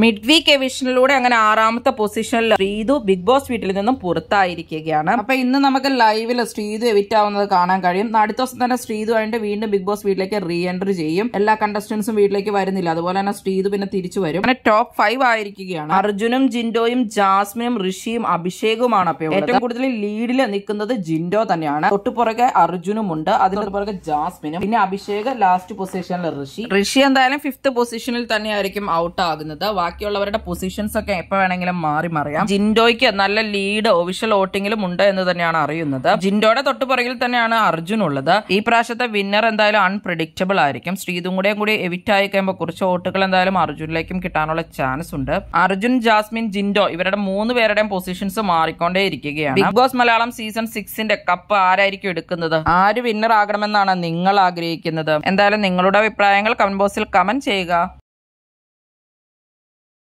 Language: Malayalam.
മിഡ് വീക്ക് എവിഷനിലൂടെ അങ്ങനെ ആറാമത്തെ പൊസിഷനിൽ ശ്രീതു ബിഗ് ബോസ് വീട്ടിൽ നിന്നും പുറത്തായിരിക്കുകയാണ് അപ്പൊ ഇന്ന് നമുക്ക് ലൈവിൽ ശ്രീതു എവിറ്റ് ആവുന്നത് കാണാൻ കഴിയും അടുത്ത ദിവസം തന്നെ ശ്രീതു ആയിട്ട് വീണ്ടും ബിഗ് ബോസ് വീട്ടിലേക്ക് റീ എൻട്രി ചെയ്യും എല്ലാ കണ്ടസ്റ്റൻസും വീട്ടിലേക്ക് വരുന്നില്ല അതുപോലെ തന്നെ ശ്രീതു പിന്നെ തിരിച്ചു വരും അങ്ങനെ ടോപ്പ് ഫൈവ് ആയിരിക്കുകയാണ് അർജുനും ജിൻഡോയും ജാസ്മിനും ഋഷിയും അഭിഷേകുമാണ് അപ്പൊ ഏറ്റവും കൂടുതൽ ലീഡിൽ നിൽക്കുന്നത് ജിൻഡോ തന്നെയാണ് തൊട്ടുപുറകെ അർജുനും ഉണ്ട് അതിനു പുറകെ ജാസ്മിനും പിന്നെ അഭിഷേക് ലാസ്റ്റ് പൊസിഷനിൽ ഋഷി ഋഷി എന്തായാലും ഫിഫ്ത് പൊസിഷനിൽ തന്നെയായിരിക്കും ഔട്ട് ആകുന്നത് ബാക്കിയുള്ളവരുടെ പൊസിഷൻസ് ഒക്കെ എപ്പോൾ വേണമെങ്കിലും മാറി മറിയാം ജിൻഡോയ്ക്ക് നല്ല ലീഡ് ഒഫീഷ്യൽ വോട്ടിംഗിലും ഉണ്ട് എന്ന് തന്നെയാണ് അറിയുന്നത് ജിൻഡോയുടെ തൊട്ടുപുറകിൽ തന്നെയാണ് അർജുൻ ഉള്ളത് ഈ പ്രാവശ്യത്തെ വിന്നർ എന്തായാലും അൺപ്രഡിക്റ്റബിൾ ആയിരിക്കും ശ്രീതും കൂടെയും കൂടി എവിറ്റ് ആയി കഴിയുമ്പോൾ കുറച്ച് വോട്ടുകൾ എന്തായാലും അർജുനിലേക്കും കിട്ടാനുള്ള ചാൻസ് ഉണ്ട് അർജുൻ ജാസ്മിൻ ജിൻഡോ ഇവരുടെ മൂന്ന് പേരുടെയും പൊസിഷൻസ് മാറിക്കൊണ്ടേ ഇരിക്കുകയാണ് ബിഗ് ബോസ് മലയാളം സീസൺ സിക്സിന്റെ കപ്പ് ആരായിരിക്കും എടുക്കുന്നത് ആര് വിന്നർ ആകണമെന്നാണ് നിങ്ങൾ ആഗ്രഹിക്കുന്നത് എന്തായാലും നിങ്ങളുടെ അഭിപ്രായങ്ങൾ കമന്റ് ബോക്സിൽ കമന്റ് ചെയ്യുക